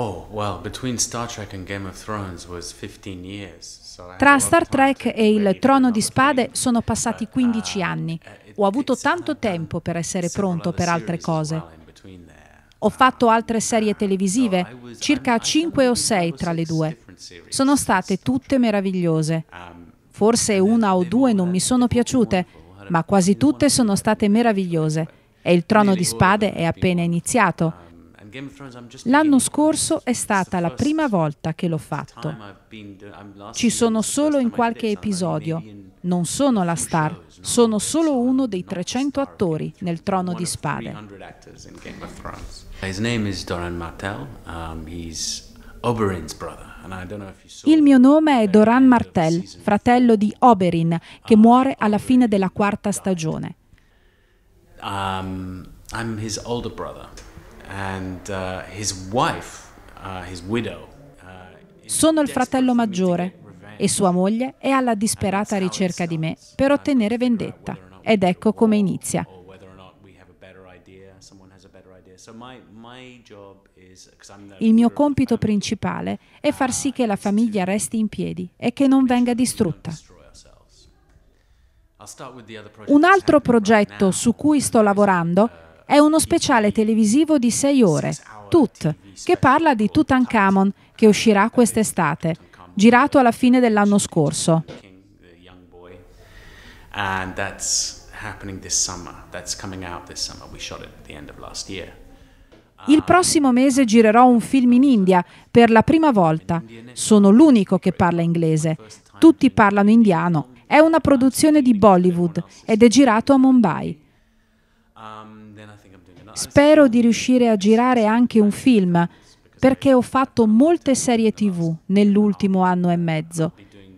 Oh, well, Star Trek and Game of was 15 years, Tra Star Trek e il Trono di Spade sono passati 15 uh, anni. Ho avuto tanto tempo per essere pronto per altre cose. Ho fatto altre serie televisive, circa 5 o 6 tra le due. Sono state tutte meravigliose. Um, Forse una o due non mi sono piaciute, ma quasi tutte sono state meravigliose. E il Trono di Spade è appena iniziato. L'anno scorso è stata la prima volta che l'ho fatto. Ci sono solo in qualche episodio. Non sono la star, sono solo uno dei 300 attori nel Trono di Spade. Um, Il mio nome è Doran Martel, fratello di Oberyn, che um, muore alla fine della quarta stagione. Um, I'm his older brother and uh, his wife, uh, his widow, uh, Sono il fratello maggiore e sua moglie è alla disperata ricerca di me per uh, ottenere vendetta. Ed ecco come inizia. Il mio compito principale è far sì uh, che la famiglia resti in piedi e che non venga distrutta. Un altro progetto su cui sto lavorando è uno speciale televisivo di 6 ore, Tut, che parla di Tutankhamon, che uscirà quest'estate, girato alla fine dell'anno scorso. Il prossimo mese girerò un film in India per la prima volta. Sono l'unico che parla inglese. Tutti parlano indiano. È una produzione di Bollywood ed è girato a Mumbai. Spero di riuscire a girare anche un film, perché ho fatto molte serie tv nell'ultimo anno e mezzo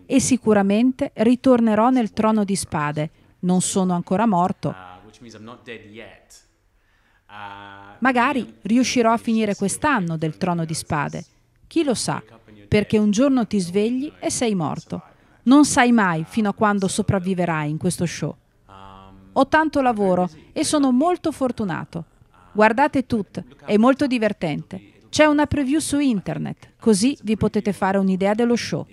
e sicuramente ritornerò nel trono di spade. Non sono ancora morto. Ah, ah, Magari riuscirò a finire quest'anno del trono di spade. Chi lo sa, perché un giorno ti svegli e sei morto. Non sai mai fino a quando sopravviverai in questo show. Um, ho tanto lavoro e sono molto fortunato. Guardate tutto, è molto divertente. C'è una preview su internet, così vi potete fare un'idea dello show.